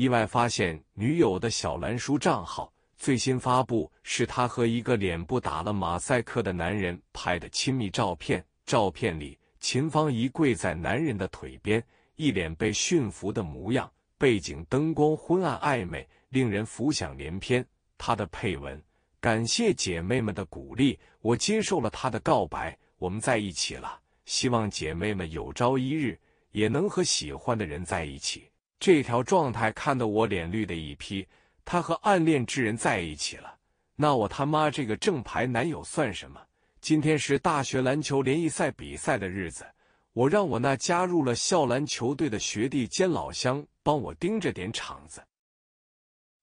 意外发现女友的小蓝书账号最新发布，是她和一个脸部打了马赛克的男人拍的亲密照片。照片里，秦芳仪跪在男人的腿边，一脸被驯服的模样，背景灯光昏暗暧昧，令人浮想联翩。她的配文：感谢姐妹们的鼓励，我接受了他的告白，我们在一起了。希望姐妹们有朝一日也能和喜欢的人在一起。这条状态看得我脸绿的一批。他和暗恋之人在一起了，那我他妈这个正牌男友算什么？今天是大学篮球联谊赛比赛的日子，我让我那加入了校篮球队的学弟兼老乡帮我盯着点场子。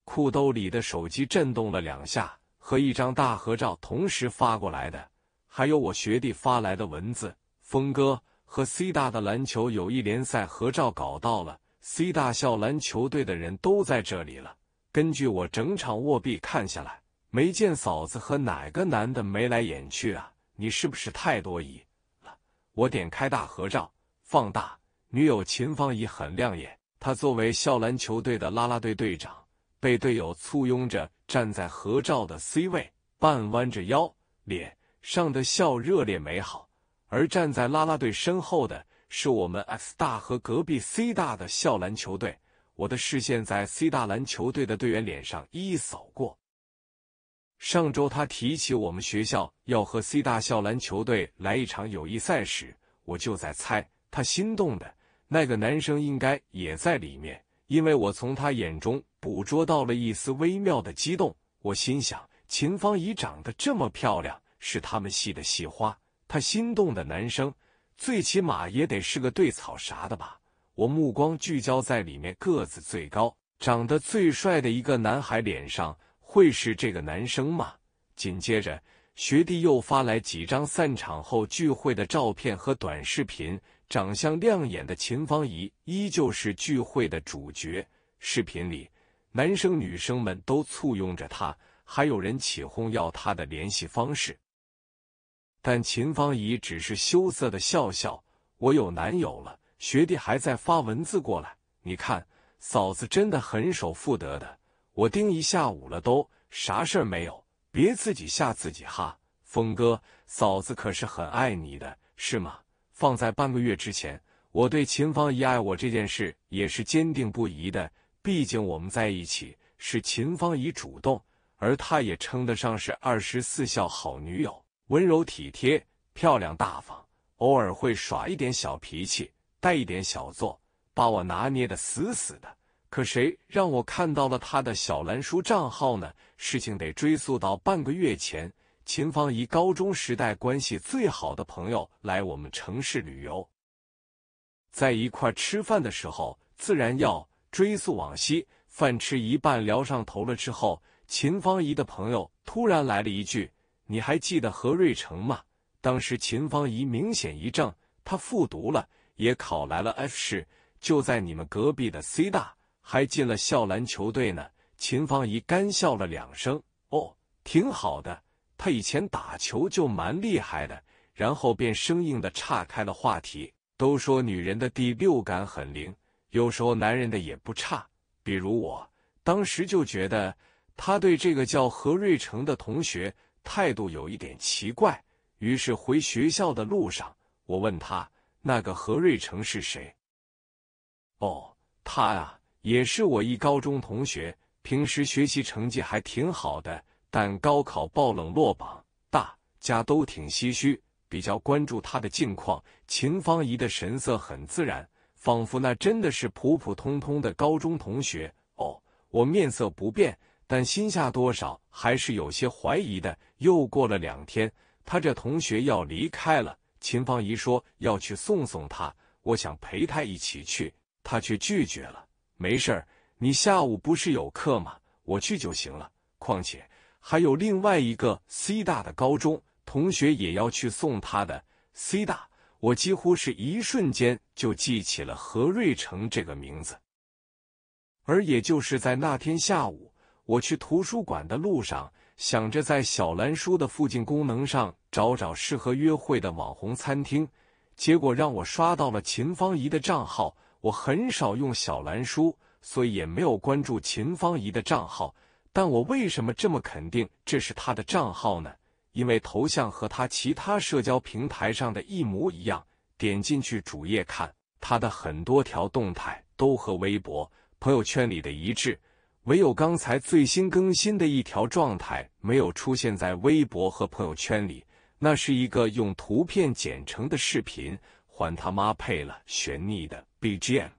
裤兜里的手机震动了两下，和一张大合照同时发过来的，还有我学弟发来的文字：“峰哥，和 C 大的篮球友谊联赛合照搞到了。” C 大校篮球队的人都在这里了。根据我整场卧臂看下来，没见嫂子和哪个男的眉来眼去啊！你是不是太多疑了？我点开大合照，放大，女友秦芳怡很亮眼。她作为校篮球队的啦啦队队长，被队友簇拥着站在合照的 C 位，半弯着腰，脸上的笑热烈美好。而站在啦啦队身后的……是我们 X 大和隔壁 C 大的校篮球队。我的视线在 C 大篮球队的队员脸上一一扫过。上周他提起我们学校要和 C 大校篮球队来一场友谊赛时，我就在猜他心动的那个男生应该也在里面，因为我从他眼中捕捉到了一丝微妙的激动。我心想，秦芳仪长得这么漂亮，是他们系的系花，他心动的男生。最起码也得是个对草啥的吧？我目光聚焦在里面个子最高、长得最帅的一个男孩脸上，会是这个男生吗？紧接着，学弟又发来几张散场后聚会的照片和短视频。长相亮眼的秦芳怡依旧是聚会的主角。视频里，男生女生们都簇拥着他，还有人起哄要他的联系方式。但秦芳怡只是羞涩的笑笑。我有男友了，学弟还在发文字过来。你看，嫂子真的很守妇德的。我盯一下午了，都啥事儿没有。别自己吓自己哈，峰哥。嫂子可是很爱你的，是吗？放在半个月之前，我对秦芳怡爱我这件事也是坚定不移的。毕竟我们在一起是秦芳怡主动，而她也称得上是二十四孝好女友。温柔体贴、漂亮大方，偶尔会耍一点小脾气，带一点小作，把我拿捏的死死的。可谁让我看到了他的小蓝书账号呢？事情得追溯到半个月前，秦芳怡高中时代关系最好的朋友来我们城市旅游，在一块吃饭的时候，自然要追溯往昔。饭吃一半，聊上头了之后，秦芳怡的朋友突然来了一句。你还记得何瑞成吗？当时秦芳怡明显一怔，他复读了，也考来了 F 市，就在你们隔壁的 C 大，还进了校篮球队呢。秦芳怡干笑了两声，哦，挺好的，他以前打球就蛮厉害的。然后便生硬的岔开了话题。都说女人的第六感很灵，有时候男人的也不差。比如我当时就觉得，他对这个叫何瑞成的同学。态度有一点奇怪，于是回学校的路上，我问他：“那个何瑞成是谁？”“哦，他呀，也是我一高中同学，平时学习成绩还挺好的，但高考爆冷落榜，大家都挺唏嘘，比较关注他的近况。”秦芳怡的神色很自然，仿佛那真的是普普通通的高中同学。哦，我面色不变，但心下多少还是有些怀疑的。又过了两天，他这同学要离开了。秦芳怡说要去送送他，我想陪他一起去，他却拒绝了。没事儿，你下午不是有课吗？我去就行了。况且还有另外一个 C 大的高中同学也要去送他的 C 大，我几乎是一瞬间就记起了何瑞成这个名字。而也就是在那天下午，我去图书馆的路上。想着在小蓝书的附近功能上找找适合约会的网红餐厅，结果让我刷到了秦芳怡的账号。我很少用小蓝书，所以也没有关注秦芳怡的账号。但我为什么这么肯定这是她的账号呢？因为头像和她其他社交平台上的一模一样。点进去主页看，她的很多条动态都和微博朋友圈里的一致。唯有刚才最新更新的一条状态没有出现在微博和朋友圈里，那是一个用图片剪成的视频，还他妈配了悬溺的 BGM。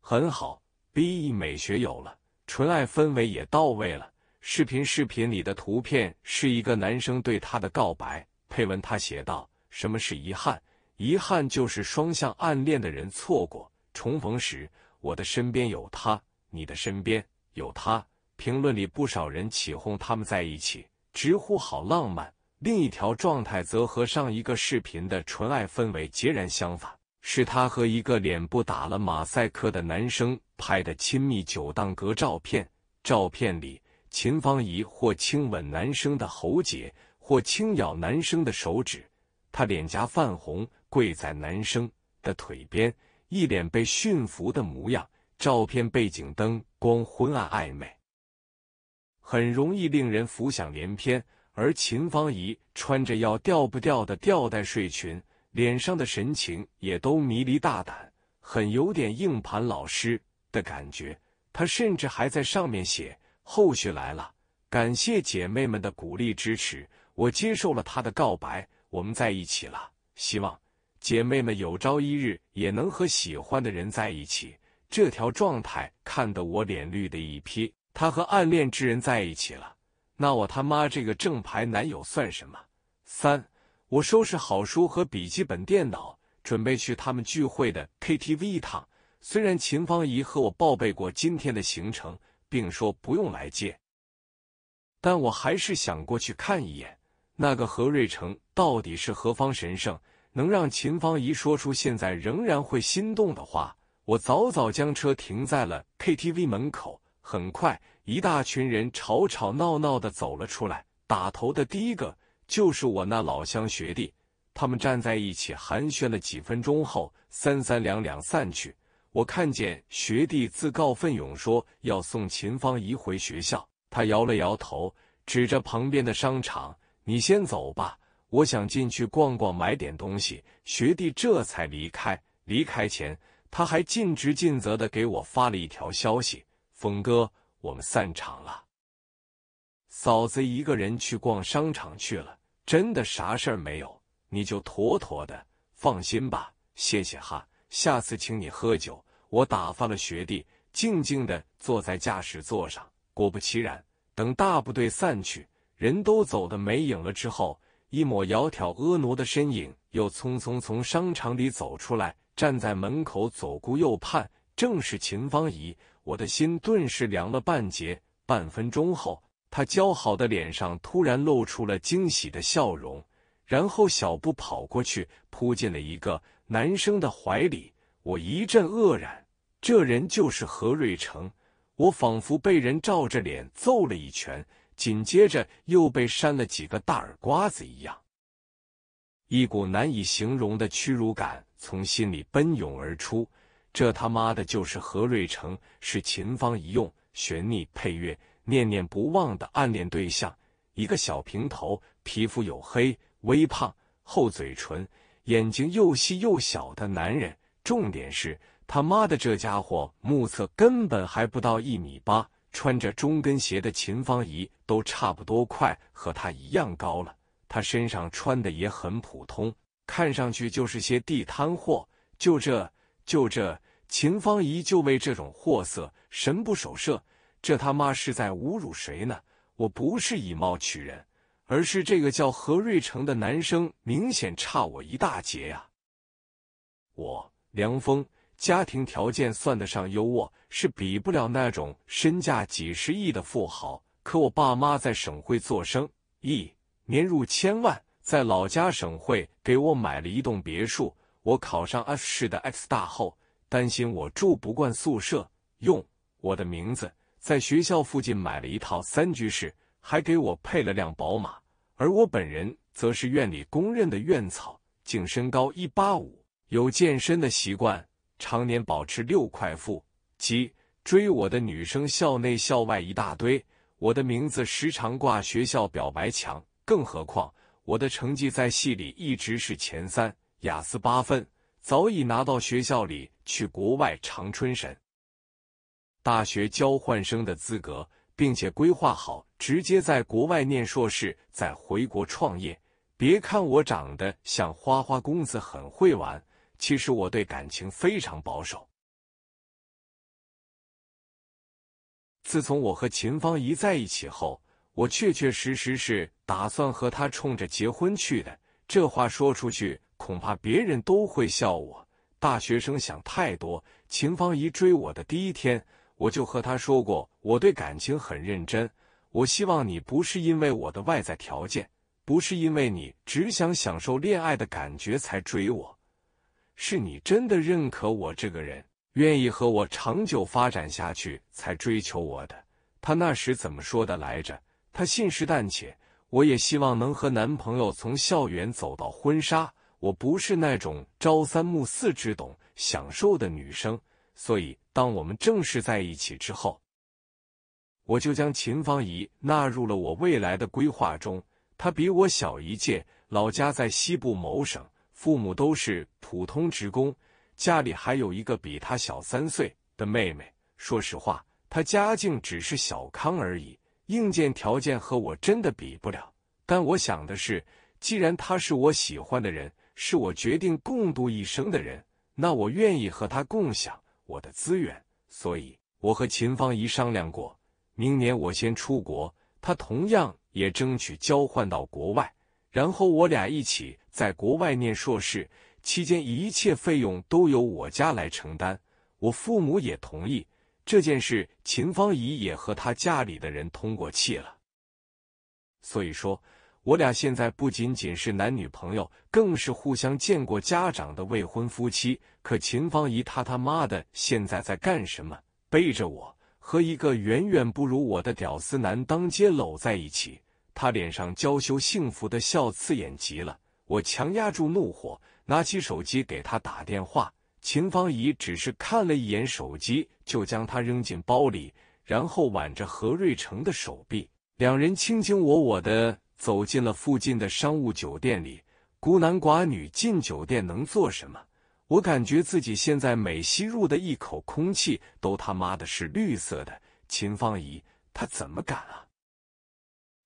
很好，BE 美学有了，纯爱氛围也到位了。视频视频里的图片是一个男生对他的告白，配文他写道：“什么是遗憾？遗憾就是双向暗恋的人错过，重逢时我的身边有他。”你的身边有他。评论里不少人起哄，他们在一起，直呼好浪漫。另一条状态则和上一个视频的纯爱氛围截然相反，是他和一个脸部打了马赛克的男生拍的亲密九档格照片。照片里，秦芳怡或轻吻男生的喉结，或轻咬男生的手指，她脸颊泛红，跪在男生的腿边，一脸被驯服的模样。照片背景灯光昏暗暧昧，很容易令人浮想联翩。而秦芳仪穿着要掉不掉的吊带睡裙，脸上的神情也都迷离大胆，很有点硬盘老师的感觉。她甚至还在上面写：“后续来了，感谢姐妹们的鼓励支持，我接受了他的告白，我们在一起了。希望姐妹们有朝一日也能和喜欢的人在一起。”这条状态看得我脸绿的一批。他和暗恋之人在一起了，那我他妈这个正牌男友算什么？三，我收拾好书和笔记本电脑，准备去他们聚会的 KTV 一趟。虽然秦芳怡和我报备过今天的行程，并说不用来接，但我还是想过去看一眼那个何瑞成到底是何方神圣，能让秦芳怡说出现在仍然会心动的话。我早早将车停在了 KTV 门口，很快一大群人吵吵闹闹的走了出来。打头的第一个就是我那老乡学弟，他们站在一起寒暄了几分钟后，三三两两散去。我看见学弟自告奋勇说要送秦芳怡回学校，他摇了摇头，指着旁边的商场：“你先走吧，我想进去逛逛，买点东西。”学弟这才离开，离开前。他还尽职尽责的给我发了一条消息：“峰哥，我们散场了，嫂子一个人去逛商场去了，真的啥事儿没有，你就妥妥的放心吧，谢谢哈，下次请你喝酒。”我打发了学弟，静静的坐在驾驶座上。果不其然，等大部队散去，人都走的没影了之后，一抹窈窕婀娜的身影又匆匆从商场里走出来。站在门口左顾右盼，正是秦芳仪，我的心顿时凉了半截。半分钟后，她姣好的脸上突然露出了惊喜的笑容，然后小步跑过去，扑进了一个男生的怀里。我一阵愕然，这人就是何瑞成。我仿佛被人照着脸揍了一拳，紧接着又被扇了几个大耳瓜子一样。一股难以形容的屈辱感从心里奔涌而出。这他妈的就是何瑞成，是秦芳仪用悬溺配乐念念不忘的暗恋对象。一个小平头，皮肤黝黑，微胖，厚嘴唇，眼睛又细又小的男人。重点是他妈的这家伙目测根本还不到一米八，穿着中跟鞋的秦芳仪都差不多快和他一样高了。他身上穿的也很普通，看上去就是些地摊货。就这，就这，秦芳怡就为这种货色神不守舍。这他妈是在侮辱谁呢？我不是以貌取人，而是这个叫何瑞成的男生明显差我一大截呀。我梁峰家庭条件算得上优渥，是比不了那种身价几十亿的富豪。可我爸妈在省会做生意。年入千万，在老家省会给我买了一栋别墅。我考上 S 市的 X 大后，担心我住不惯宿舍，用我的名字在学校附近买了一套三居室，还给我配了辆宝马。而我本人则是院里公认的院草，净身高一八五，有健身的习惯，常年保持六块腹肌。追我的女生，校内校外一大堆。我的名字时常挂学校表白墙。更何况，我的成绩在系里一直是前三，雅思八分，早已拿到学校里去国外长春省大学交换生的资格，并且规划好直接在国外念硕士，再回国创业。别看我长得像花花公子，很会玩，其实我对感情非常保守。自从我和秦芳怡在一起后。我确确实实是打算和他冲着结婚去的。这话说出去，恐怕别人都会笑我。大学生想太多。秦芳怡追我的第一天，我就和他说过，我对感情很认真。我希望你不是因为我的外在条件，不是因为你只想享受恋爱的感觉才追我，是你真的认可我这个人，愿意和我长久发展下去才追求我的。他那时怎么说的来着？她信誓旦旦，我也希望能和男朋友从校园走到婚纱。我不是那种朝三暮四只懂享受的女生，所以当我们正式在一起之后，我就将秦芳怡纳入了我未来的规划中。她比我小一届，老家在西部某省，父母都是普通职工，家里还有一个比她小三岁的妹妹。说实话，她家境只是小康而已。硬件条件和我真的比不了，但我想的是，既然他是我喜欢的人，是我决定共度一生的人，那我愿意和他共享我的资源。所以我和秦芳怡商量过，明年我先出国，他同样也争取交换到国外，然后我俩一起在国外念硕士，期间一切费用都由我家来承担，我父母也同意。这件事，秦芳仪也和她家里的人通过气了。所以说，我俩现在不仅仅是男女朋友，更是互相见过家长的未婚夫妻。可秦芳仪他他妈的现在在干什么？背着我和一个远远不如我的屌丝男当街搂在一起，他脸上娇羞幸福的笑刺眼极了。我强压住怒火，拿起手机给他打电话。秦芳怡只是看了一眼手机，就将它扔进包里，然后挽着何瑞成的手臂，两人卿卿我我的走进了附近的商务酒店里。孤男寡女进酒店能做什么？我感觉自己现在每吸入的一口空气都他妈的是绿色的。秦芳怡，他怎么敢啊？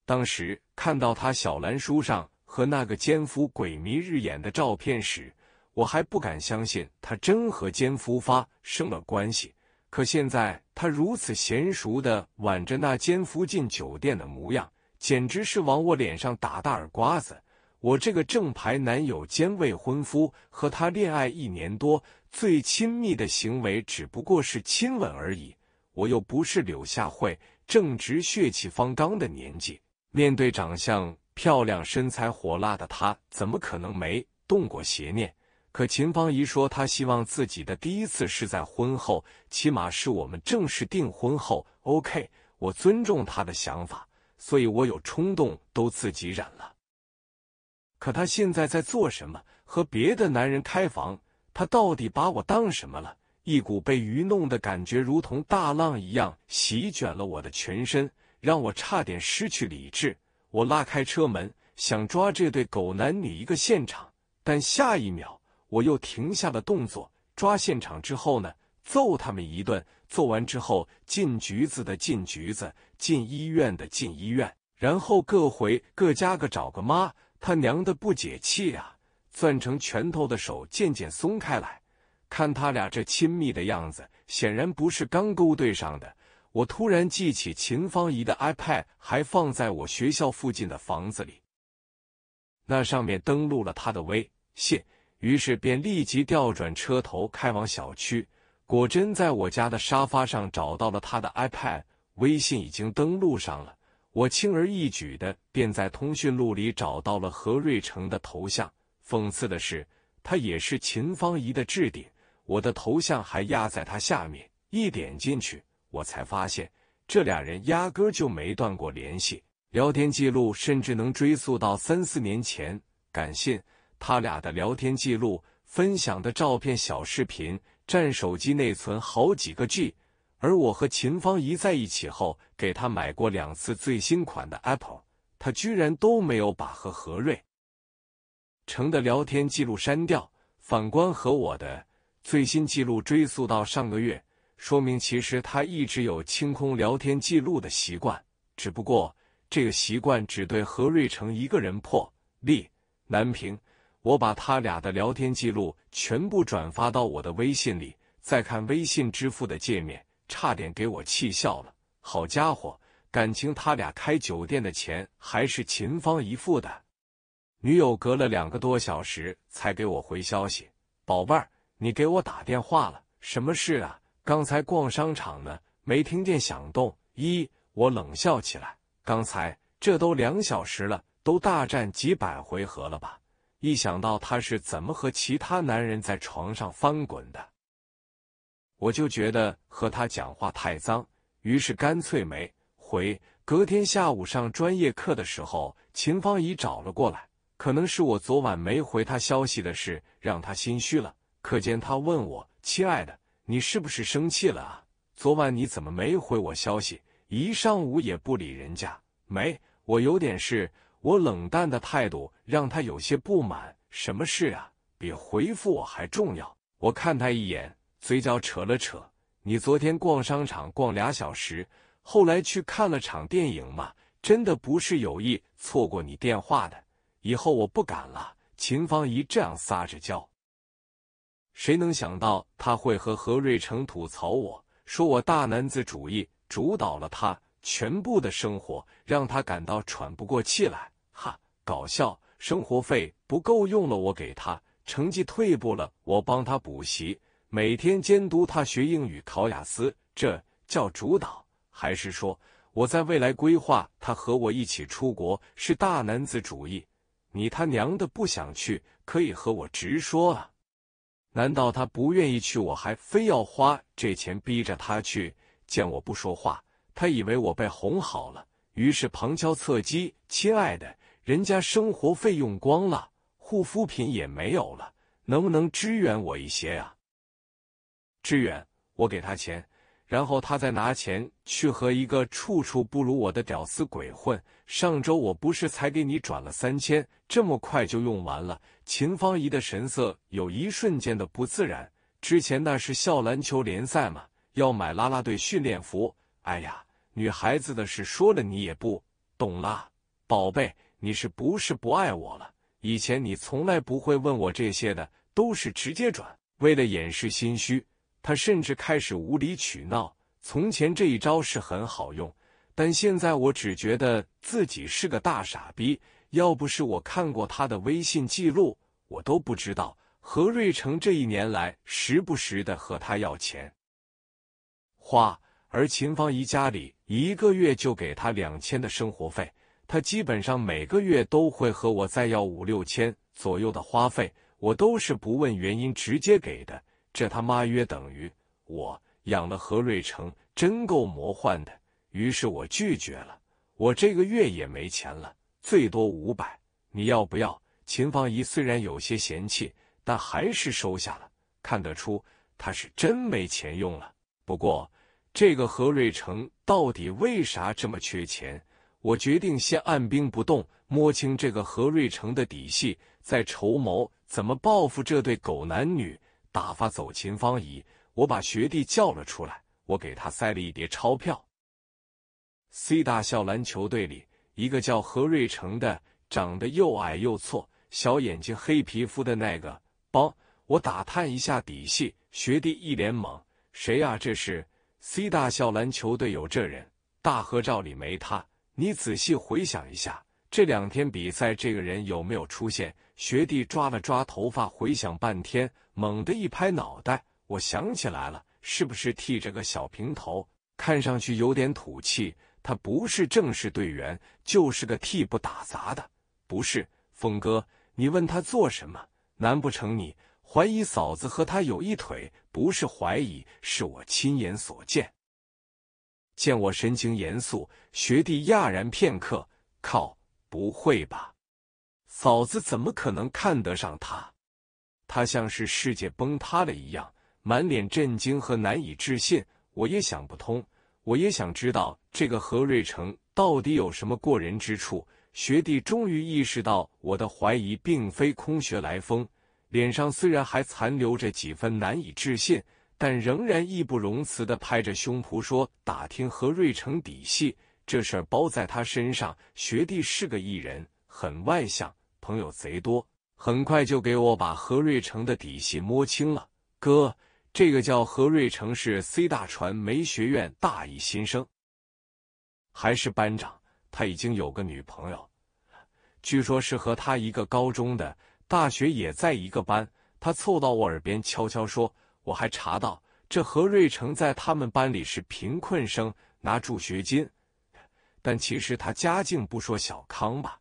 当时看到他小蓝书上和那个奸夫鬼迷日眼的照片时。我还不敢相信他真和奸夫发生了关系，可现在他如此娴熟的挽着那奸夫进酒店的模样，简直是往我脸上打大耳刮子。我这个正牌男友兼未婚夫和他恋爱一年多，最亲密的行为只不过是亲吻而已。我又不是柳下惠，正值血气方刚的年纪，面对长相漂亮、身材火辣的他，怎么可能没动过邪念？可秦芳怡说，她希望自己的第一次是在婚后，起码是我们正式订婚后。OK，我尊重她的想法，所以我有冲动都自己忍了。可她现在在做什么？和别的男人开房？她到底把我当什么了？一股被愚弄的感觉，如同大浪一样席卷了我的全身，让我差点失去理智。我拉开车门，想抓这对狗男女一个现场，但下一秒。我又停下了动作，抓现场之后呢，揍他们一顿。揍完之后，进局子的进局子，进医院的进医院，然后各回各家，各找个妈。他娘的，不解气啊！攥成拳头的手渐渐松开来，看他俩这亲密的样子，显然不是刚勾兑上的。我突然记起秦芳怡的 iPad 还放在我学校附近的房子里，那上面登录了他的微信。于是便立即调转车头开往小区，果真在我家的沙发上找到了他的 iPad，微信已经登录上了。我轻而易举的便在通讯录里找到了何瑞成的头像。讽刺的是，他也是秦芳仪的置顶，我的头像还压在他下面。一点进去，我才发现这俩人压根就没断过联系，聊天记录甚至能追溯到三四年前。感谢。他俩的聊天记录、分享的照片、小视频占手机内存好几个 G，而我和秦芳怡在一起后，给他买过两次最新款的 Apple，他居然都没有把和何瑞成的聊天记录删掉。反观和我的最新记录追溯到上个月，说明其实他一直有清空聊天记录的习惯，只不过这个习惯只对何瑞成一个人破例难平。我把他俩的聊天记录全部转发到我的微信里，再看微信支付的界面，差点给我气笑了。好家伙，感情他俩开酒店的钱还是秦芳一付的。女友隔了两个多小时才给我回消息：“宝贝儿，你给我打电话了，什么事啊？刚才逛商场呢，没听见响动。”一，我冷笑起来：“刚才这都两小时了，都大战几百回合了吧？”一想到他是怎么和其他男人在床上翻滚的，我就觉得和他讲话太脏，于是干脆没回。隔天下午上专业课的时候，秦芳怡找了过来，可能是我昨晚没回他消息的事让他心虚了。课间，他问我：“亲爱的，你是不是生气了啊？昨晚你怎么没回我消息？一上午也不理人家？没，我有点事。”我冷淡的态度让他有些不满。什么事啊？比回复我还重要？我看他一眼，嘴角扯了扯。你昨天逛商场逛俩小时，后来去看了场电影吗？真的不是有意错过你电话的，以后我不敢了。秦芳怡这样撒着娇。谁能想到他会和何瑞成吐槽我说我大男子主义，主导了他。全部的生活让他感到喘不过气来，哈，搞笑！生活费不够用了，我给他；成绩退步了，我帮他补习；每天监督他学英语、考雅思，这叫主导？还是说我在未来规划他和我一起出国？是大男子主义？你他娘的不想去，可以和我直说啊！难道他不愿意去，我还非要花这钱逼着他去？见我不说话。他以为我被哄好了，于是旁敲侧击：“亲爱的，人家生活费用光了，护肤品也没有了，能不能支援我一些呀？”支援，我给他钱，然后他再拿钱去和一个处处不如我的屌丝鬼混。上周我不是才给你转了三千，这么快就用完了？秦芳怡的神色有一瞬间的不自然。之前那是校篮球联赛嘛，要买拉拉队训练服。哎呀，女孩子的事说了你也不懂啦，宝贝，你是不是不爱我了？以前你从来不会问我这些的，都是直接转。为了掩饰心虚，他甚至开始无理取闹。从前这一招是很好用，但现在我只觉得自己是个大傻逼。要不是我看过他的微信记录，我都不知道何瑞成这一年来时不时的和他要钱花。而秦芳姨家里一个月就给她两千的生活费，她基本上每个月都会和我再要五六千左右的花费，我都是不问原因直接给的。这他妈约等于我养了何瑞成，真够魔幻的。于是我拒绝了，我这个月也没钱了，最多五百，你要不要？秦芳姨虽然有些嫌弃，但还是收下了。看得出她是真没钱用了，不过。这个何瑞成到底为啥这么缺钱？我决定先按兵不动，摸清这个何瑞成的底细，再筹谋怎么报复这对狗男女，打发走秦芳仪。我把学弟叫了出来，我给他塞了一叠钞票。C 大校篮球队里，一个叫何瑞成的，长得又矮又挫，小眼睛、黑皮肤的那个，帮我打探一下底细。学弟一脸懵：“谁呀？这是？” C 大校篮球队有这人，大合照里没他。你仔细回想一下，这两天比赛这个人有没有出现？学弟抓了抓头发，回想半天，猛地一拍脑袋，我想起来了，是不是剃着个小平头，看上去有点土气？他不是正式队员，就是个替补打杂的。不是，峰哥，你问他做什么？难不成你？怀疑嫂子和他有一腿，不是怀疑，是我亲眼所见。见我神情严肃，学弟讶然片刻。靠，不会吧？嫂子怎么可能看得上他？他像是世界崩塌了一样，满脸震惊和难以置信。我也想不通，我也想知道这个何瑞成到底有什么过人之处。学弟终于意识到我的怀疑并非空穴来风。脸上虽然还残留着几分难以置信，但仍然义不容辞的拍着胸脯说：“打听何瑞成底细，这事儿包在他身上。学弟是个艺人，很外向，朋友贼多，很快就给我把何瑞成的底细摸清了。哥，这个叫何瑞成，是 C 大传媒学院大一新生，还是班长。他已经有个女朋友，据说是和他一个高中的。”大学也在一个班，他凑到我耳边悄悄说：“我还查到，这何瑞成在他们班里是贫困生，拿助学金。但其实他家境不说小康吧，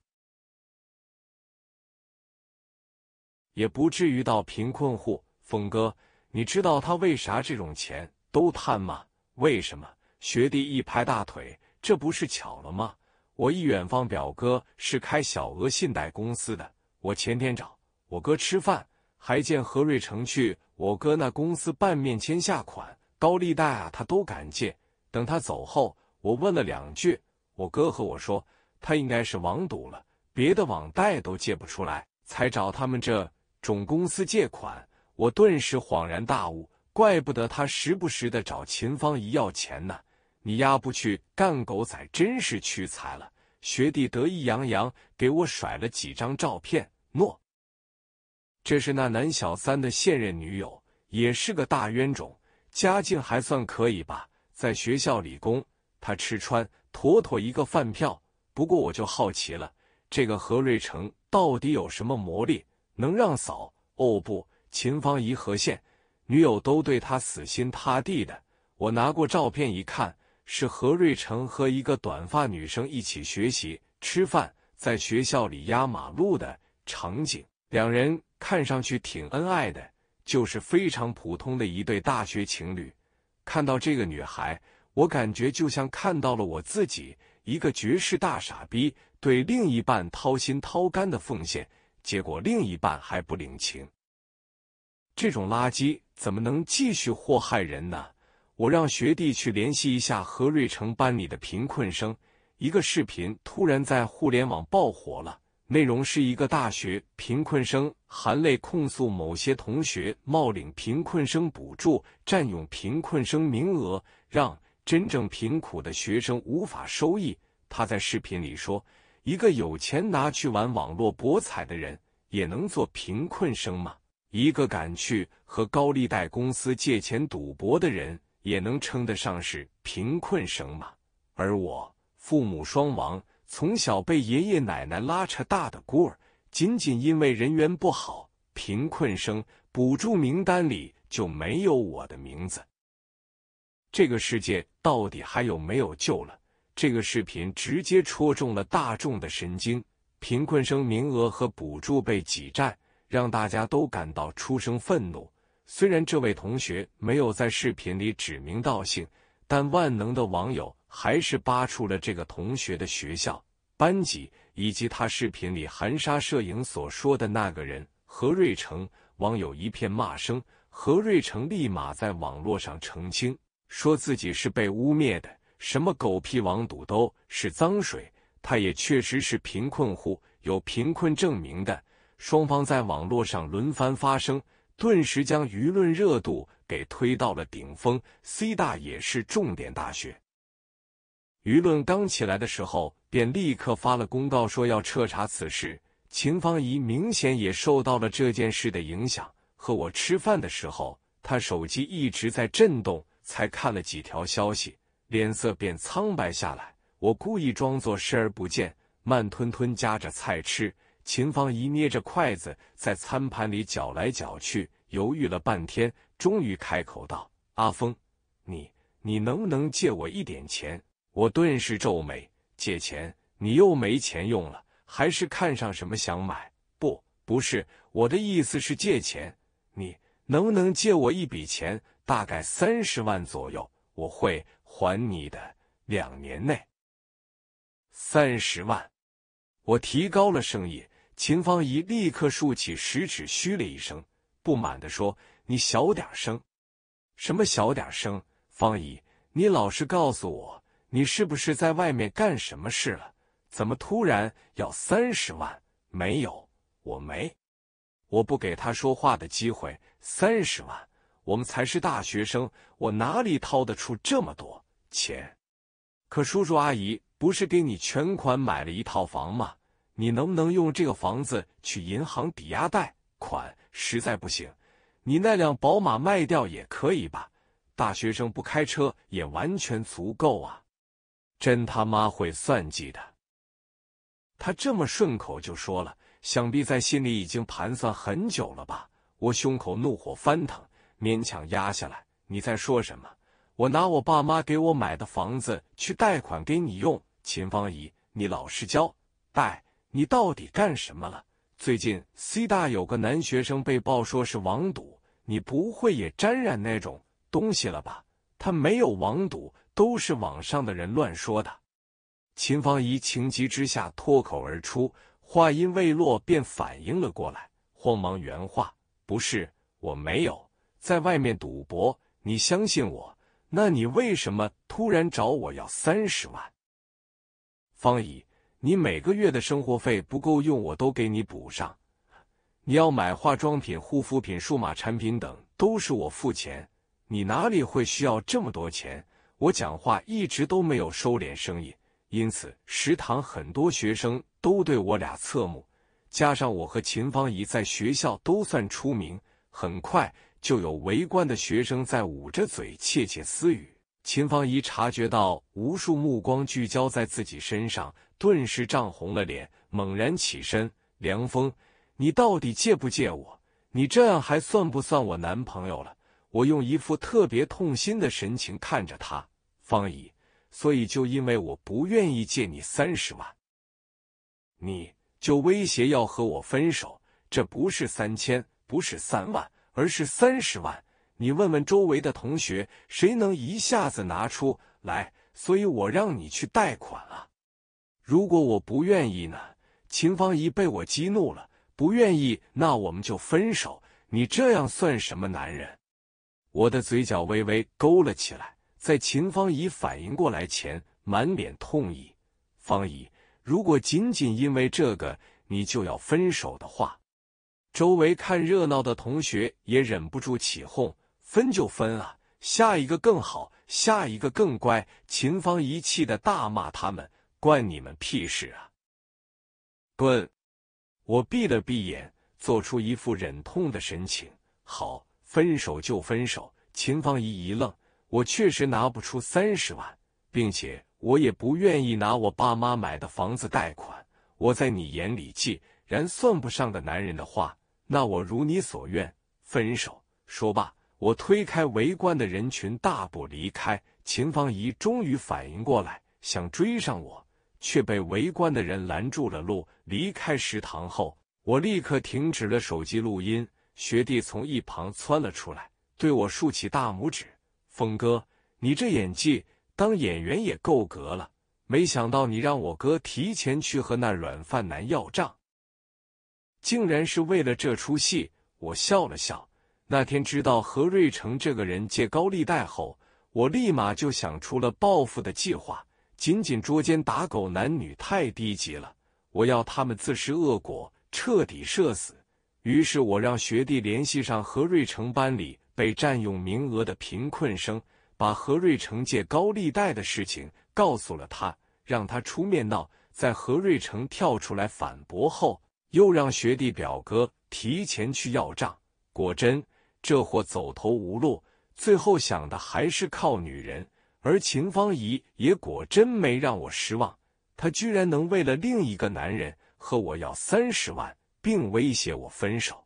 也不至于到贫困户。”峰哥，你知道他为啥这种钱都贪吗？为什么？学弟一拍大腿：“这不是巧了吗？我一远方表哥是开小额信贷公司的，我前天找。”我哥吃饭还见何瑞成去我哥那公司办面签下款高利贷啊，他都敢借。等他走后，我问了两句，我哥和我说他应该是网赌了，别的网贷都借不出来，才找他们这种公司借款。我顿时恍然大悟，怪不得他时不时的找秦芳怡要钱呢。你丫不去干狗仔，真是屈才了。学弟得意洋洋，给我甩了几张照片。诺。这是那男小三的现任女友，也是个大冤种。家境还算可以吧，在学校理工，他吃穿妥妥一个饭票。不过我就好奇了，这个何瑞成到底有什么魔力，能让嫂哦不，秦芳怡和现女友都对他死心塌地的？我拿过照片一看，是何瑞成和一个短发女生一起学习、吃饭，在学校里压马路的场景，两人。看上去挺恩爱的，就是非常普通的一对大学情侣。看到这个女孩，我感觉就像看到了我自己，一个绝世大傻逼，对另一半掏心掏肝的奉献，结果另一半还不领情。这种垃圾怎么能继续祸害人呢？我让学弟去联系一下何瑞成班里的贫困生。一个视频突然在互联网爆火了。内容是一个大学贫困生含泪控诉某些同学冒领贫困生补助、占用贫困生名额，让真正贫苦的学生无法收益。他在视频里说：“一个有钱拿去玩网络博彩的人，也能做贫困生吗？一个敢去和高利贷公司借钱赌博的人，也能称得上是贫困生吗？而我，父母双亡。”从小被爷爷奶奶拉扯大的孤儿，仅仅因为人缘不好，贫困生补助名单里就没有我的名字。这个世界到底还有没有救了？这个视频直接戳中了大众的神经，贫困生名额和补助被挤占，让大家都感到出声愤怒。虽然这位同学没有在视频里指名道姓，但万能的网友。还是扒出了这个同学的学校、班级，以及他视频里含沙射影所说的那个人何瑞成。网友一片骂声，何瑞成立马在网络上澄清，说自己是被污蔑的，什么狗屁网赌都是脏水。他也确实是贫困户，有贫困证明的。双方在网络上轮番发声，顿时将舆论热度给推到了顶峰。C 大也是重点大学。舆论刚起来的时候，便立刻发了公告，说要彻查此事。秦芳仪明显也受到了这件事的影响。和我吃饭的时候，他手机一直在震动，才看了几条消息，脸色便苍白下来。我故意装作视而不见，慢吞吞夹着菜吃。秦芳仪捏着筷子在餐盘里搅来搅去，犹豫了半天，终于开口道：“阿峰，你你能不能借我一点钱？”我顿时皱眉，借钱？你又没钱用了？还是看上什么想买？不，不是我的意思是借钱，你能不能借我一笔钱？大概三十万左右，我会还你的，两年内。三十万！我提高了声音，秦芳怡立刻竖起食指，嘘了一声，不满地说：“你小点声！什么小点声？芳姨，你老实告诉我。”你是不是在外面干什么事了？怎么突然要三十万？没有，我没，我不给他说话的机会。三十万，我们才是大学生，我哪里掏得出这么多钱？可叔叔阿姨不是给你全款买了一套房吗？你能不能用这个房子去银行抵押贷款？实在不行，你那辆宝马卖掉也可以吧？大学生不开车也完全足够啊。真他妈会算计的！他这么顺口就说了，想必在心里已经盘算很久了吧？我胸口怒火翻腾，勉强压下来。你在说什么？我拿我爸妈给我买的房子去贷款给你用，秦芳姨，你老实交。代，你到底干什么了？最近 C 大有个男学生被曝说是网赌，你不会也沾染那种东西了吧？他没有网赌。都是网上的人乱说的。秦芳怡情急之下脱口而出，话音未落便反应了过来，慌忙圆话：“不是，我没有在外面赌博，你相信我。那你为什么突然找我要三十万？”方怡，你每个月的生活费不够用，我都给你补上。你要买化妆品、护肤品、数码产品等，都是我付钱。你哪里会需要这么多钱？我讲话一直都没有收敛声音，因此食堂很多学生都对我俩侧目。加上我和秦芳怡在学校都算出名，很快就有围观的学生在捂着嘴窃窃私语。秦芳怡察觉到无数目光聚焦在自己身上，顿时涨红了脸，猛然起身：“梁峰，你到底借不借我？你这样还算不算我男朋友了？”我用一副特别痛心的神情看着他，方姨，所以就因为我不愿意借你三十万，你就威胁要和我分手。这不是三千，不是三万，而是三十万。你问问周围的同学，谁能一下子拿出来？所以我让你去贷款啊。如果我不愿意呢？秦芳姨被我激怒了，不愿意，那我们就分手。你这样算什么男人？我的嘴角微微勾了起来，在秦芳仪反应过来前，满脸痛意。方仪，如果仅仅因为这个你就要分手的话，周围看热闹的同学也忍不住起哄：“分就分啊，下一个更好，下一个更乖。”秦芳仪气得大骂他们：“关你们屁事啊！滚！”我闭了闭眼，做出一副忍痛的神情。好。分手就分手。秦芳仪一愣：“我确实拿不出三十万，并且我也不愿意拿我爸妈买的房子贷款。我在你眼里既然算不上个男人的话，那我如你所愿，分手。”说罢，我推开围观的人群，大步离开。秦芳仪终于反应过来，想追上我，却被围观的人拦住了路。离开食堂后，我立刻停止了手机录音。学弟从一旁窜了出来，对我竖起大拇指：“峰哥，你这演技，当演员也够格了。没想到你让我哥提前去和那软饭男要账，竟然是为了这出戏。”我笑了笑。那天知道何瑞成这个人借高利贷后，我立马就想出了报复的计划。仅仅捉奸打狗男女太低级了，我要他们自食恶果，彻底社死。于是我让学弟联系上何瑞成班里被占用名额的贫困生，把何瑞成借高利贷的事情告诉了他，让他出面闹。在何瑞成跳出来反驳后，又让学弟表哥提前去要账。果真，这货走投无路，最后想的还是靠女人。而秦芳怡也果真没让我失望，她居然能为了另一个男人和我要三十万。并威胁我分手。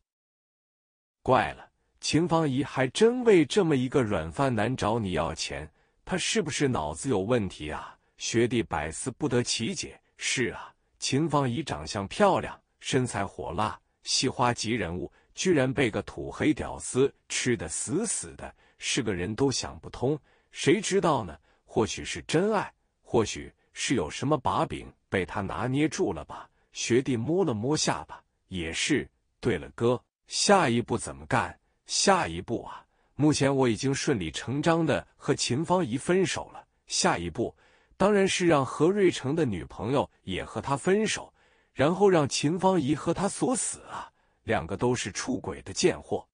怪了，秦芳姨还真为这么一个软饭男找你要钱，他是不是脑子有问题啊？学弟百思不得其解。是啊，秦芳姨长相漂亮，身材火辣，戏花级人物，居然被个土黑屌丝吃的死死的，是个人都想不通。谁知道呢？或许是真爱，或许是有什么把柄被他拿捏住了吧？学弟摸了摸下巴。也是对了，哥，下一步怎么干？下一步啊，目前我已经顺理成章的和秦芳怡分手了。下一步当然是让何瑞成的女朋友也和他分手，然后让秦芳怡和他锁死啊，两个都是出轨的贱货，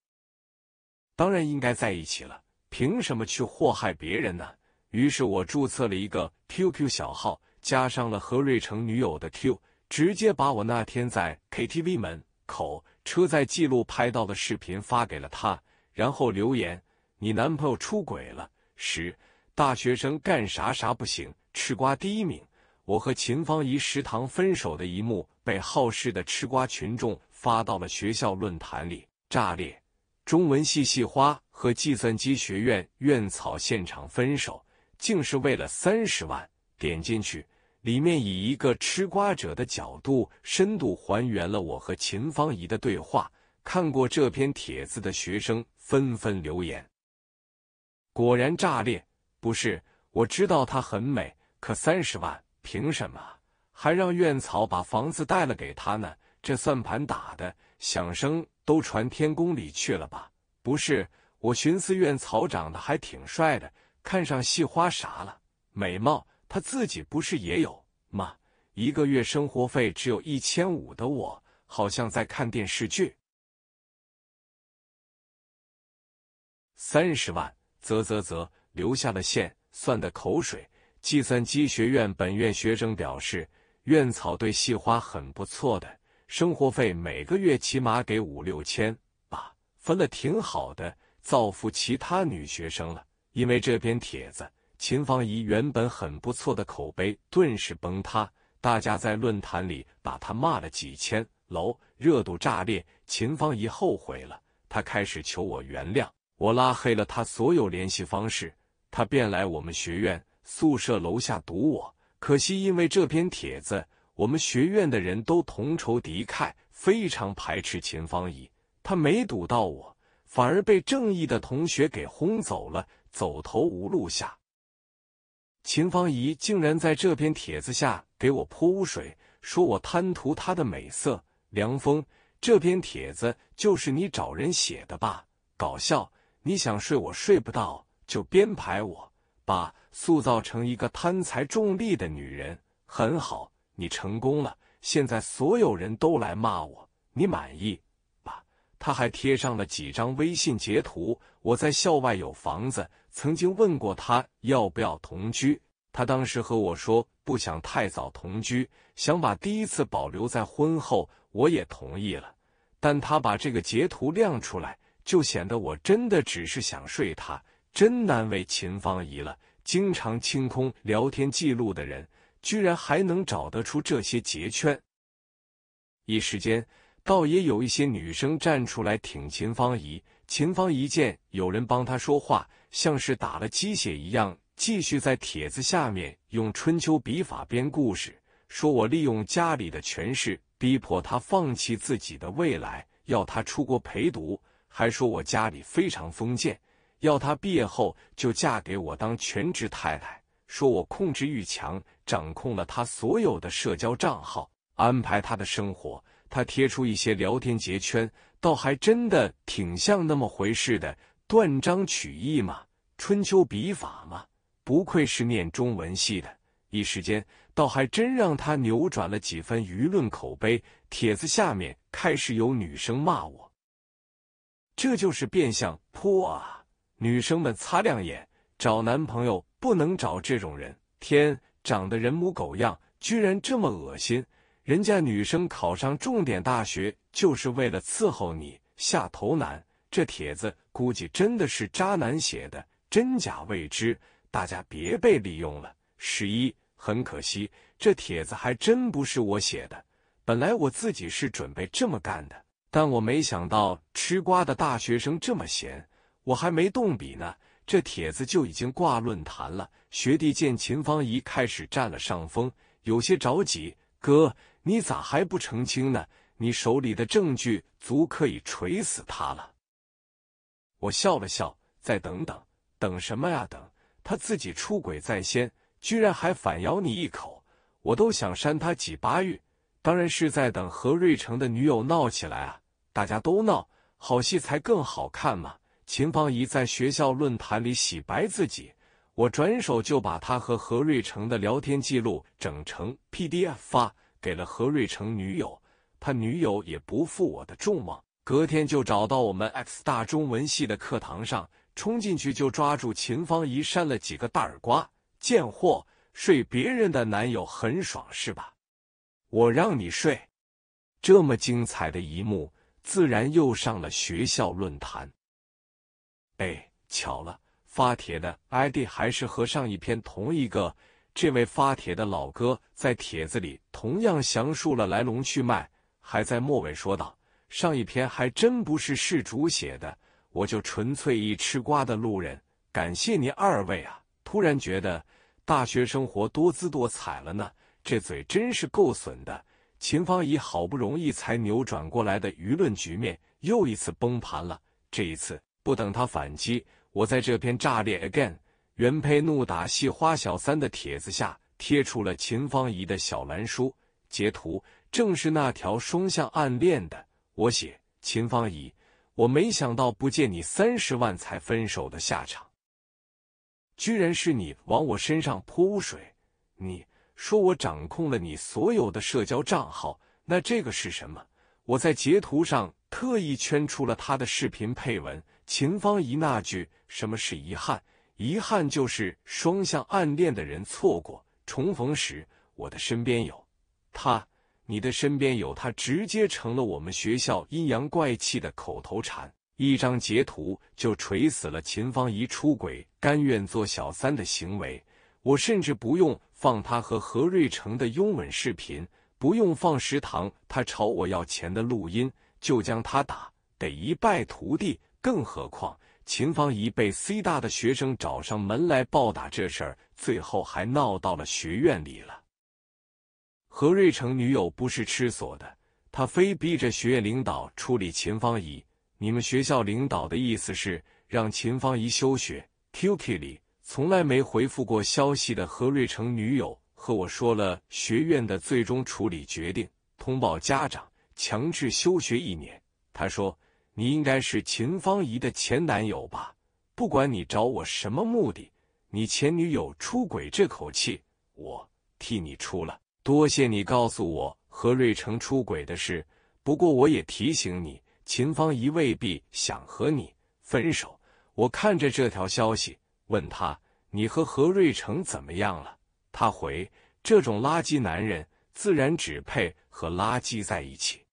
当然应该在一起了，凭什么去祸害别人呢？于是我注册了一个 QQ 小号，加上了何瑞成女友的 Q。直接把我那天在 KTV 门口车载记录拍到的视频发给了他，然后留言：“你男朋友出轨了。”十大学生干啥啥不行，吃瓜第一名。我和秦芳怡食堂分手的一幕被好事的吃瓜群众发到了学校论坛里，炸裂！中文系系花和计算机学院院草现场分手，竟是为了三十万。点进去。里面以一个吃瓜者的角度深度还原了我和秦芳怡的对话。看过这篇帖子的学生纷纷留言，果然炸裂。不是，我知道她很美，可三十万凭什么？还让院草把房子带了给她呢？这算盘打的，响声都传天宫里去了吧？不是，我寻思院草长得还挺帅的，看上细花啥了？美貌。他自己不是也有吗？一个月生活费只有一千五的我，好像在看电视剧。三十万，啧啧啧，留下了线，算的口水。计算机学院本院学生表示，院草对系花很不错的，生活费每个月起码给五六千吧，分了挺好的，造福其他女学生了。因为这篇帖子。秦芳怡原本很不错的口碑顿时崩塌，大家在论坛里把她骂了几千楼，热度炸裂。秦芳怡后悔了，她开始求我原谅，我拉黑了她所有联系方式。她便来我们学院宿舍楼下堵我，可惜因为这篇帖子，我们学院的人都同仇敌忾，非常排斥秦芳怡。她没堵到我，反而被正义的同学给轰走了。走投无路下，秦芳怡竟然在这篇帖子下给我泼污水，说我贪图她的美色。梁峰，这篇帖子就是你找人写的吧？搞笑，你想睡我睡不到，就编排我把塑造成一个贪财重利的女人。很好，你成功了。现在所有人都来骂我，你满意吧？他还贴上了几张微信截图，我在校外有房子。曾经问过他要不要同居，他当时和我说不想太早同居，想把第一次保留在婚后，我也同意了。但他把这个截图亮出来，就显得我真的只是想睡他，真难为秦芳宜了。经常清空聊天记录的人，居然还能找得出这些结圈。一时间，倒也有一些女生站出来挺秦芳宜。秦芳宜见有人帮她说话。像是打了鸡血一样，继续在帖子下面用春秋笔法编故事，说我利用家里的权势逼迫他放弃自己的未来，要他出国陪读，还说我家里非常封建，要他毕业后就嫁给我当全职太太，说我控制欲强，掌控了他所有的社交账号，安排他的生活。他贴出一些聊天截圈，倒还真的挺像那么回事的。断章取义嘛，春秋笔法嘛，不愧是念中文系的，一时间倒还真让他扭转了几分舆论口碑。帖子下面开始有女生骂我，这就是变相泼啊！女生们擦亮眼，找男朋友不能找这种人。天，长得人模狗样，居然这么恶心！人家女生考上重点大学就是为了伺候你下头男。这帖子估计真的是渣男写的，真假未知，大家别被利用了。十一，很可惜，这帖子还真不是我写的。本来我自己是准备这么干的，但我没想到吃瓜的大学生这么闲，我还没动笔呢，这帖子就已经挂论坛了。学弟见秦芳怡开始占了上风，有些着急：“哥，你咋还不澄清呢？你手里的证据足可以锤死他了。”我笑了笑，再等等，等什么呀？等他自己出轨在先，居然还反咬你一口，我都想扇他几巴玉。当然是在等何瑞成的女友闹起来啊，大家都闹，好戏才更好看嘛。秦芳怡在学校论坛里洗白自己，我转手就把他和何瑞成的聊天记录整成 PDF 发给了何瑞成女友，他女友也不负我的众望。隔天就找到我们 X 大中文系的课堂上，冲进去就抓住秦芳仪扇了几个大耳刮。贱货，睡别人的男友很爽是吧？我让你睡！这么精彩的一幕，自然又上了学校论坛。哎，巧了，发帖的 ID 还是和上一篇同一个。这位发帖的老哥在帖子里同样详述了来龙去脉，还在末尾说道。上一篇还真不是事主写的，我就纯粹一吃瓜的路人。感谢您二位啊！突然觉得大学生活多姿多彩了呢。这嘴真是够损的。秦芳仪好不容易才扭转过来的舆论局面，又一次崩盘了。这一次不等他反击，我在这篇炸裂 again，原配怒打戏花小三的帖子下贴出了秦芳仪的小蓝书截图，正是那条双向暗恋的。我写秦芳怡，我没想到不借你三十万才分手的下场，居然是你往我身上泼污水。你说我掌控了你所有的社交账号，那这个是什么？我在截图上特意圈出了他的视频配文：秦芳怡那句“什么是遗憾？遗憾就是双向暗恋的人错过，重逢时我的身边有他。”你的身边有他，直接成了我们学校阴阳怪气的口头禅。一张截图就锤死了秦芳怡出轨、甘愿做小三的行为。我甚至不用放他和何瑞成的拥吻视频，不用放食堂他朝我要钱的录音，就将他打得一败涂地。更何况，秦芳怡被 C 大的学生找上门来暴打这事儿，最后还闹到了学院里了。何瑞成女友不是吃素的，他非逼着学院领导处理秦芳怡。你们学校领导的意思是让秦芳怡休学。QQ 里从来没回复过消息的何瑞成女友和我说了学院的最终处理决定：通报家长，强制休学一年。他说：“你应该是秦芳怡的前男友吧？不管你找我什么目的，你前女友出轨这口气，我替你出了。”多谢你告诉我何瑞成出轨的事，不过我也提醒你，秦芳怡未必想和你分手。我看着这条消息，问他：“你和何瑞成怎么样了？”他回：“这种垃圾男人，自然只配和垃圾在一起。”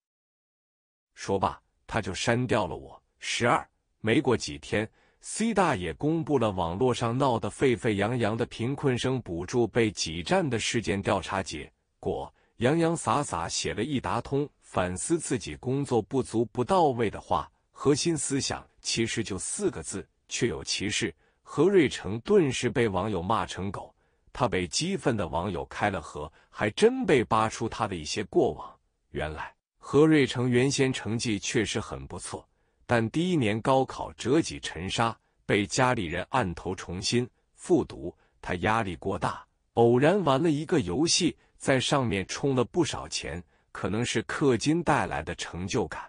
说罢，他就删掉了我。十二，没过几天，C 大也公布了网络上闹得沸沸扬扬的贫困生补助被挤占的事件调查结。果，洋洋洒洒写了一沓通反思自己工作不足不到位的话，核心思想其实就四个字：确有其事。何瑞成顿时被网友骂成狗，他被激愤的网友开了河，还真被扒出他的一些过往。原来何瑞成原先成绩确实很不错，但第一年高考折戟沉沙，被家里人按头重新复读，他压力过大，偶然玩了一个游戏。在上面充了不少钱，可能是氪金带来的成就感。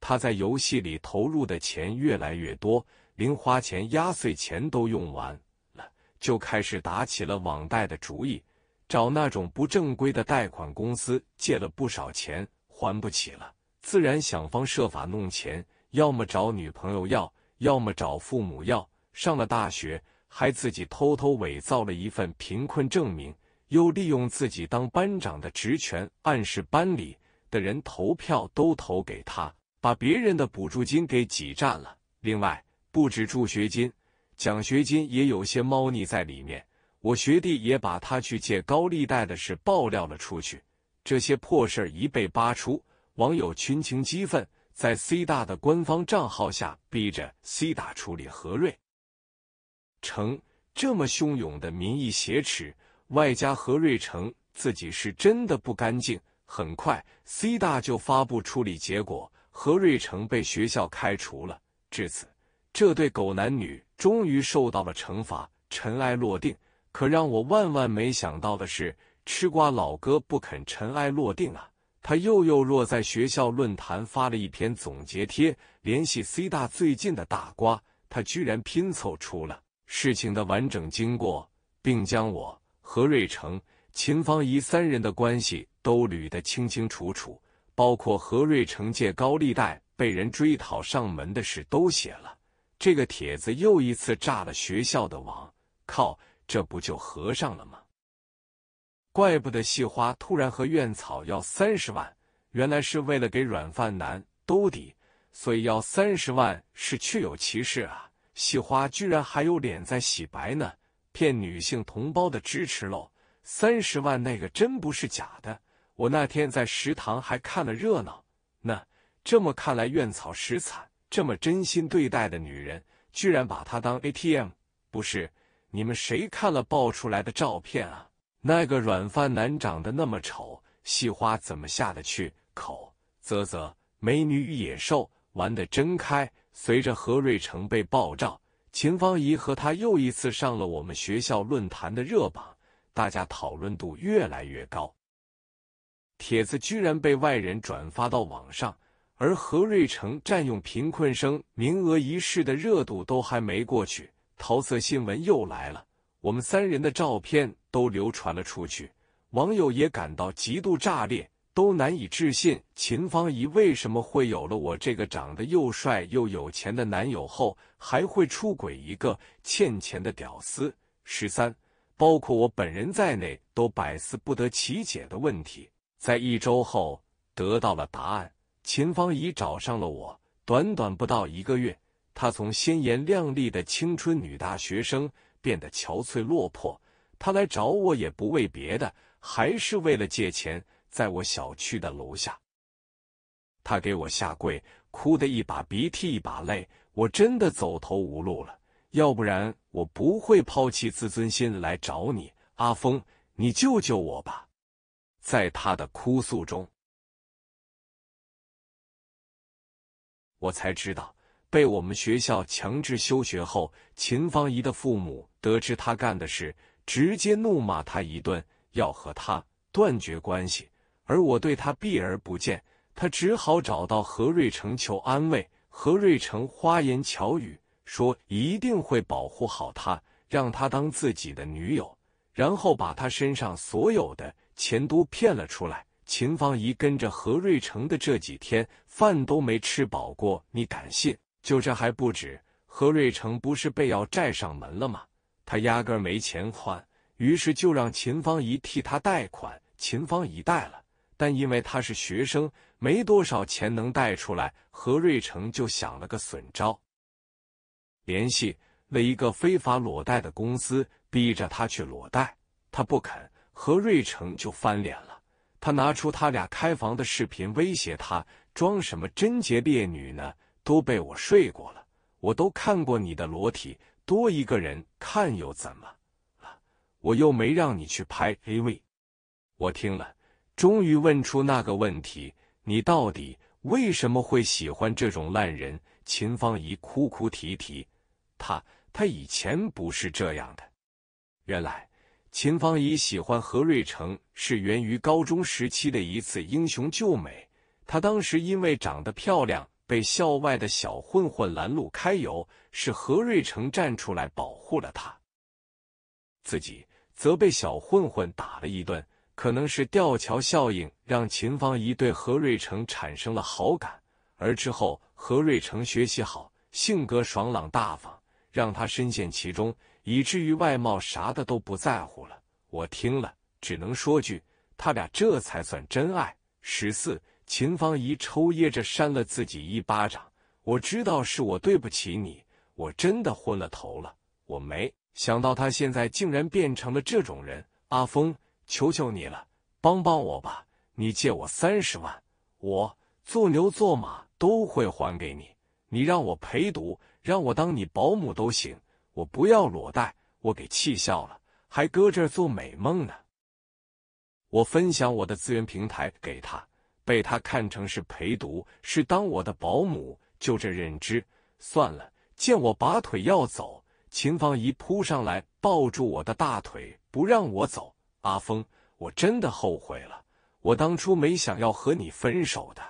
他在游戏里投入的钱越来越多，零花钱、压岁钱都用完了，就开始打起了网贷的主意，找那种不正规的贷款公司借了不少钱，还不起了，自然想方设法弄钱，要么找女朋友要，要么找父母要。上了大学，还自己偷偷伪造了一份贫困证明。又利用自己当班长的职权，暗示班里的人投票都投给他，把别人的补助金给挤占了。另外，不止助学金，奖学金也有些猫腻在里面。我学弟也把他去借高利贷的事爆料了出去。这些破事儿一被扒出，网友群情激愤，在 C 大的官方账号下逼着 C 大处理何瑞成。这么汹涌的民意挟持。外加何瑞成自己是真的不干净。很快，C 大就发布处理结果，何瑞成被学校开除了。至此，这对狗男女终于受到了惩罚，尘埃落定。可让我万万没想到的是，吃瓜老哥不肯尘埃落定啊！他又又若在学校论坛发了一篇总结贴，联系 C 大最近的大瓜，他居然拼凑出了事情的完整经过，并将我。何瑞成、秦芳怡三人的关系都捋得清清楚楚，包括何瑞成借高利贷被人追讨上门的事都写了。这个帖子又一次炸了学校的网，靠，这不就合上了吗？怪不得细花突然和院草要三十万，原来是为了给软饭男兜底，所以要三十万是确有其事啊！细花居然还有脸在洗白呢。骗女性同胞的支持喽！三十万那个真不是假的，我那天在食堂还看了热闹。那这么看来，院草实惨，这么真心对待的女人，居然把她当 ATM？不是，你们谁看了爆出来的照片啊？那个软饭男长得那么丑，细花怎么下得去口？啧啧，美女与野兽玩得真开。随着何瑞成被爆照。秦芳怡和他又一次上了我们学校论坛的热榜，大家讨论度越来越高。帖子居然被外人转发到网上，而何瑞成占用贫困生名额一事的热度都还没过去，桃色新闻又来了。我们三人的照片都流传了出去，网友也感到极度炸裂，都难以置信秦芳怡为什么会有了我这个长得又帅又有钱的男友后。还会出轨一个欠钱的屌丝。十三，包括我本人在内，都百思不得其解的问题，在一周后得到了答案。秦芳已找上了我。短短不到一个月，她从鲜艳亮丽的青春女大学生变得憔悴落魄。她来找我也不为别的，还是为了借钱。在我小区的楼下，她给我下跪，哭的一把鼻涕一把泪。我真的走投无路了，要不然我不会抛弃自尊心来找你，阿峰，你救救我吧！在他的哭诉中，我才知道，被我们学校强制休学后，秦芳怡的父母得知他干的事，直接怒骂他一顿，要和他断绝关系，而我对他避而不见，他只好找到何瑞成求安慰。何瑞成花言巧语说一定会保护好他，让他当自己的女友，然后把他身上所有的钱都骗了出来。秦芳仪跟着何瑞成的这几天，饭都没吃饱过，你敢信？就这还不止，何瑞成不是被要债上门了吗？他压根没钱还，于是就让秦芳仪替他贷款。秦芳仪贷了，但因为他是学生。没多少钱能贷出来，何瑞成就想了个损招，联系了一个非法裸贷的公司，逼着他去裸贷。他不肯，何瑞成就翻脸了。他拿出他俩开房的视频威胁他：“装什么贞洁烈女呢？都被我睡过了，我都看过你的裸体，多一个人看又怎么了？我又没让你去拍 AV。”我听了，终于问出那个问题。你到底为什么会喜欢这种烂人？秦芳仪哭哭啼啼，她她以前不是这样的。原来秦芳仪喜欢何瑞成，是源于高中时期的一次英雄救美。她当时因为长得漂亮，被校外的小混混拦路揩油，是何瑞成站出来保护了她，自己则被小混混打了一顿。可能是吊桥效应让秦芳怡对何瑞成产生了好感，而之后何瑞成学习好，性格爽朗大方，让他深陷其中，以至于外貌啥的都不在乎了。我听了只能说句，他俩这才算真爱。十四，秦芳怡抽噎着扇了自己一巴掌，我知道是我对不起你，我真的昏了头了，我没想到他现在竟然变成了这种人，阿峰。求求你了，帮帮我吧！你借我三十万，我做牛做马都会还给你。你让我陪读，让我当你保姆都行。我不要裸贷，我给气笑了，还搁这做美梦呢。我分享我的资源平台给他，被他看成是陪读，是当我的保姆，就这认知。算了，见我拔腿要走，秦芳仪扑上来抱住我的大腿，不让我走。阿峰，我真的后悔了。我当初没想要和你分手的。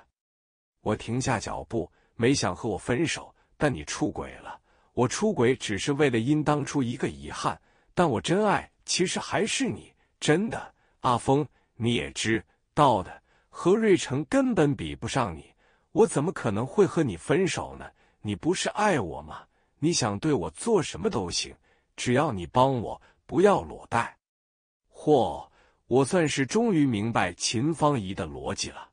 我停下脚步，没想和我分手，但你出轨了。我出轨只是为了因当初一个遗憾，但我真爱其实还是你，真的。阿峰，你也知道的，何瑞成根本比不上你，我怎么可能会和你分手呢？你不是爱我吗？你想对我做什么都行，只要你帮我，不要裸贷。嚯！我算是终于明白秦芳仪的逻辑了。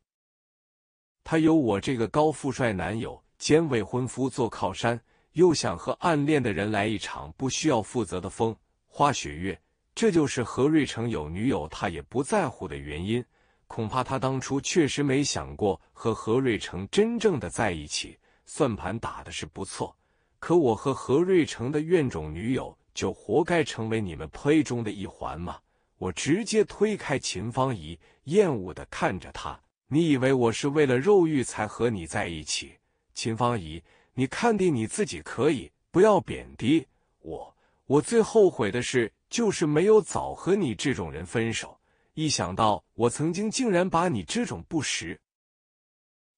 她有我这个高富帅男友兼未婚夫做靠山，又想和暗恋的人来一场不需要负责的风花雪月，这就是何瑞成有女友他也不在乎的原因。恐怕他当初确实没想过和何瑞成真正的在一起。算盘打的是不错，可我和何瑞成的怨种女友就活该成为你们 play 中的一环吗？我直接推开秦芳怡，厌恶的看着她。你以为我是为了肉欲才和你在一起？秦芳怡，你看定你自己可以，不要贬低我。我最后悔的事就是没有早和你这种人分手。一想到我曾经竟然把你这种不实、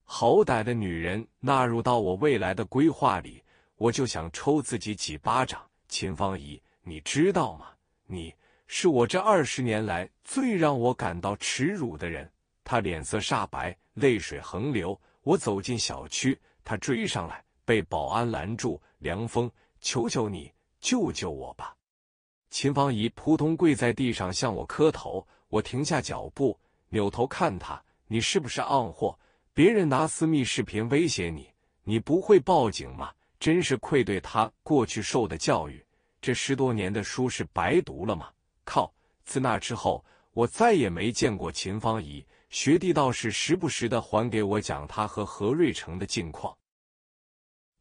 好歹的女人纳入到我未来的规划里，我就想抽自己几巴掌。秦芳怡，你知道吗？你。是我这二十年来最让我感到耻辱的人。他脸色煞白，泪水横流。我走进小区，他追上来，被保安拦住。梁峰，求求你，救救我吧！秦芳仪扑通跪在地上，向我磕头。我停下脚步，扭头看他：“你是不是暗货？别人拿私密视频威胁你，你不会报警吗？真是愧对他过去受的教育，这十多年的书是白读了吗？”靠！自那之后，我再也没见过秦芳怡。学弟倒是时不时的还给我讲他和何瑞成的近况。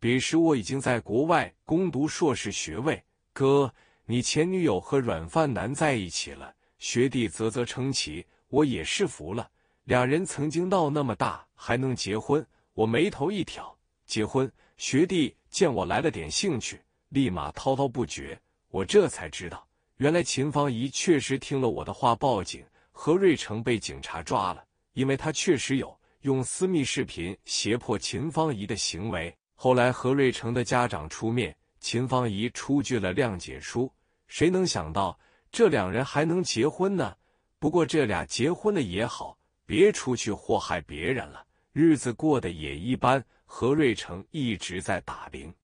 彼时我已经在国外攻读硕士学位。哥，你前女友和软饭男在一起了？学弟啧啧称奇，我也是服了。俩人曾经闹那么大，还能结婚？我眉头一挑，结婚？学弟见我来了点兴趣，立马滔滔不绝。我这才知道。原来秦芳仪确实听了我的话报警，何瑞成被警察抓了，因为他确实有用私密视频胁迫秦芳仪的行为。后来何瑞成的家长出面，秦芳仪出具了谅解书。谁能想到这两人还能结婚呢？不过这俩结婚了也好，别出去祸害别人了，日子过得也一般。何瑞成一直在打零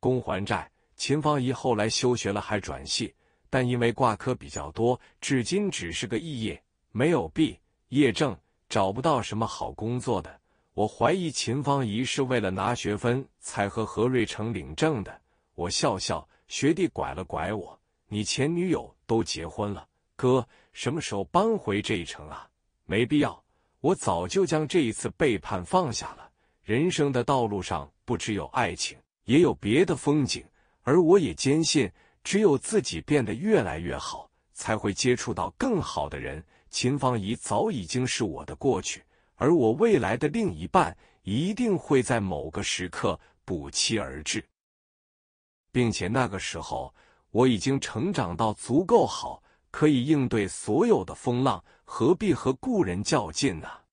工还债。秦芳仪后来休学了，还转系，但因为挂科比较多，至今只是个肄业，没有毕业证，找不到什么好工作的。我怀疑秦芳仪是为了拿学分才和何瑞成领证的。我笑笑，学弟拐了拐我：“你前女友都结婚了，哥，什么时候搬回这一城啊？”没必要，我早就将这一次背叛放下了。人生的道路上，不只有爱情，也有别的风景。而我也坚信，只有自己变得越来越好，才会接触到更好的人。秦芳仪早已经是我的过去，而我未来的另一半一定会在某个时刻不期而至，并且那个时候我已经成长到足够好，可以应对所有的风浪，何必和故人较劲呢？